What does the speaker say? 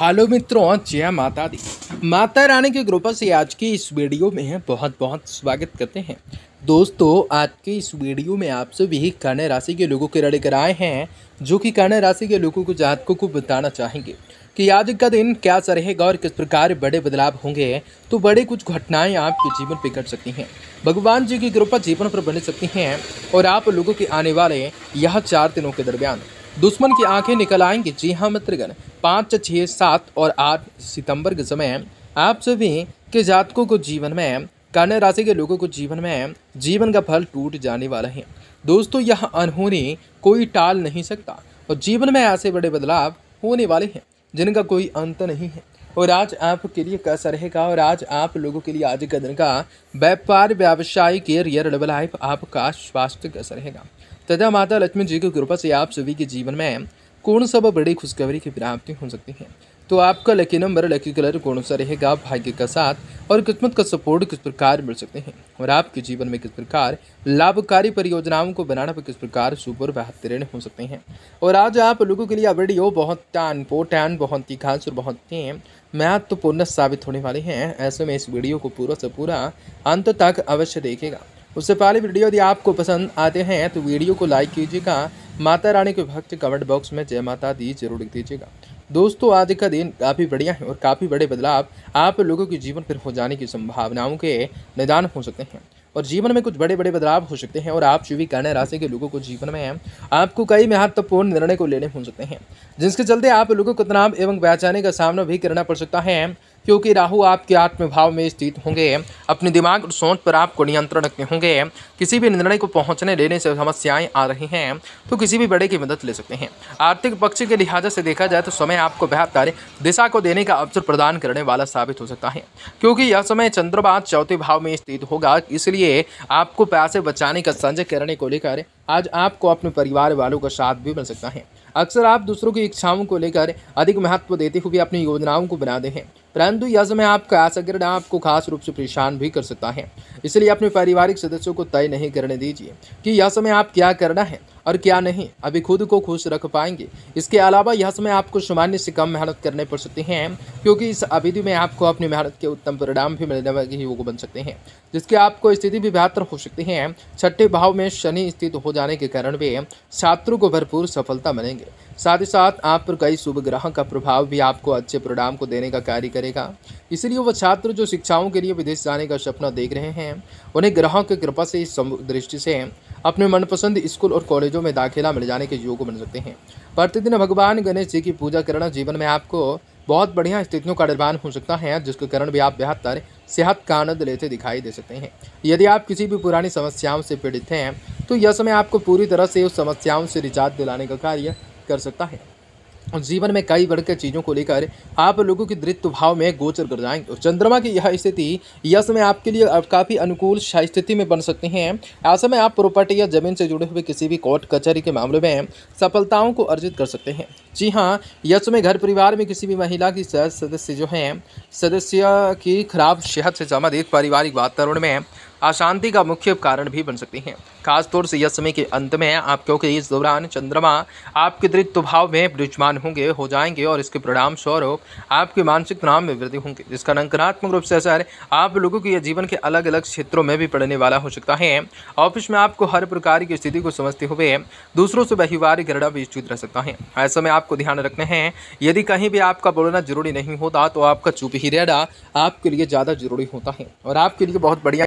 hello मित्रों जय माता दी माता रानी के ग्रुप से आज की इस वीडियो में बहुत बहुत स्वागत करते हैं दोस्तों आज के इस वीडियो में आप सभी कन्या राशि के लोगों के रड़े कर आए हैं जो कि कन्या राशि के लोगों को जातकों को बताना चाहेंगे कि आज का दिन क्या सा रहेगा और किस प्रकार बड़े बदलाव होंगे तो बड़े कुछ घटनाएं आपके जीवन पर घट सकती हैं भगवान जी की कृपा जीवन पर बन सकती हैं और आप लोगों के आने वाले यह चार दिनों के दरमियान दुश्मन की आंखें निकल आएंगी जी हाँ मित्रगण पाँच छः सात और आठ सितंबर के समय आप सभी के जातकों को जीवन में कन्या राशि के लोगों को जीवन में जीवन का फल टूट जाने वाला है दोस्तों यह अनहोनी कोई टाल नहीं सकता और जीवन में ऐसे बड़े बदलाव होने वाले हैं जिनका कोई अंत नहीं है और आज आपके लिए कैसा रहेगा और आज आप लोगों के लिए आज का दिन का व्यापार व्यवसाय कैरियर डबल लाइफ आपका स्वास्थ्य कैसा रहेगा तथा माता लक्ष्मी जी की कृपा से आप सभी के जीवन में कौन सब बड़ी खुशखबरी की प्राप्ति हो सकती है तो आपका लकी नंबर लकी कलर कौन सा रहेगा भाग्य का साथ और किस्मत का सपोर्ट किस प्रकार मिल सकते हैं और आपके जीवन में किस प्रकार लाभकारी परियोजनाओं को बनाने पर किस प्रकार सुपर बेहतरीन हो सकते हैं और आज आप लोगों के लिए वीडियो बहुत टान बहुत ही खास और बहुत ही महत्वपूर्ण तो साबित होने वाले हैं ऐसे में इस वीडियो को पूरा से पूरा अंत तक अवश्य देखेगा उससे पहले वीडियो यदि आपको पसंद आते हैं तो वीडियो को लाइक कीजिएगा माता रानी के भक्त कमेंट बॉक्स में जय माता दी जरूर लिख दीजिएगा दोस्तों आज का दिन काफ़ी बढ़िया है और काफ़ी बड़े बदलाव आप लोगों के जीवन पर हो जाने की संभावनाओं के निदान हो सकते हैं और जीवन में कुछ बड़े बड़े बदलाव हो सकते हैं और आप चुवी कर्ण राशि के लोगों को जीवन में आपको कई महत्वपूर्ण निर्णय को लेने हो सकते हैं जिसके चलते आप लोगों को तनाव एवं बेचैनी का सामना भी करना पड़ सकता है क्योंकि राहु आपके आत्मभाव में स्थित होंगे अपने दिमाग और सोच पर आपको नियंत्रण रखने होंगे किसी भी निर्णय को पहुंचने लेने से समस्याएं आ रही हैं तो किसी भी बड़े की मदद ले सकते हैं आर्थिक पक्ष के लिहाजा से देखा जाए तो समय आपको बेहतर दिशा को देने का अवसर प्रदान करने वाला साबित हो सकता है क्योंकि यह समय चंद्रमा चौथे भाव में स्थित होगा इसलिए आपको पैसे बचाने का संजय करने को लेकर आज आपको अपने परिवार वालों का साथ भी मिल सकता है अक्सर आप दूसरों की इच्छाओं को लेकर अधिक महत्व देते हुए अपनी योजनाओं को बनाते हैं परंतु यह समय आपका ऐसा सगृण आपको खास रूप से परेशान भी कर सकता है इसलिए अपने पारिवारिक सदस्यों को तय नहीं करने दीजिए कि यह समय आप क्या करना है और क्या नहीं अभी खुद को खुश रख पाएंगे इसके अलावा यह समय आपको सामान्य से कम मेहनत करने पड़ सकती हैं क्योंकि इस अवधि में आपको अपनी मेहनत के उत्तम परिणाम भी मिलने वाले योग बन सकते हैं जिसके आपको स्थिति भी बेहतर हो सकती है छठे भाव में शनि स्थित हो जाने के कारण भी छात्रों को भरपूर सफलता मिलेंगे साथ ही साथ आप पर कई शुभ ग्रह का प्रभाव भी आपको अच्छे परिणाम को देने का कार्य करेगा इसलिए वह छात्र जो शिक्षाओं के लिए विदेश जाने का सपना देख रहे हैं उन्हें ग्रहों की कृपा से इस दृष्टि से अपने मनपसंद स्कूल और कॉलेजों में दाखिला मिल जाने के योग बन सकते हैं प्रतिदिन भगवान गणेश जी की पूजा करना जीवन में आपको बहुत बढ़िया स्थितियों का निर्माण हो सकता है जिसके कारण भी आप बेहतर सेहत का आनंद लेते दिखाई दे सकते हैं यदि आप किसी भी पुरानी समस्याओं से पीड़ित हैं तो यह समय आपको पूरी तरह से उस समस्याओं से निजात दिलाने का कार्य कर सकता है जीवन में कई वर्ग के चीज़ों को लेकर आप लोगों की दृत्व भाव में गोचर कर जाएंगे और चंद्रमा की यह स्थिति यह समय आपके लिए काफ़ी अनुकूल स्थिति में बन सकती हैं ऐसे में आप प्रॉपर्टी या जमीन से जुड़े हुए किसी भी कोर्ट कचहरी के मामले में सफलताओं को अर्जित कर सकते हैं जी हाँ यह समय घर परिवार में किसी भी महिला की सदस्य जो हैं सदस्य की खराब सेहत से संबंधित पारिवारिक वातावरण में अशांति का मुख्य कारण भी बन सकती हैं खासतौर से यह समय के अंत में आप क्योंकि इस दौरान चंद्रमा आपके दृत्व भाव में विद्यमान होंगे हो जाएंगे और इसके परिणाम स्वरूप आपके मानसिक तनाव में वृद्धि होंगे जिसका नकारात्मक रूप से असर आप लोगों के जीवन के अलग अलग क्षेत्रों में भी पड़ने वाला हो सकता है ऑफिस में आपको हर प्रकार की स्थिति को समझते हुए दूसरों से व्यवहार घृणा भी उचित रह सकता है ऐसे में आपको ध्यान रखना है यदि कहीं भी आपका बोलना जरूरी नहीं होता तो आपका चुप ही रहना आपके लिए ज़्यादा जरूरी होता है और आपके लिए बहुत बढ़िया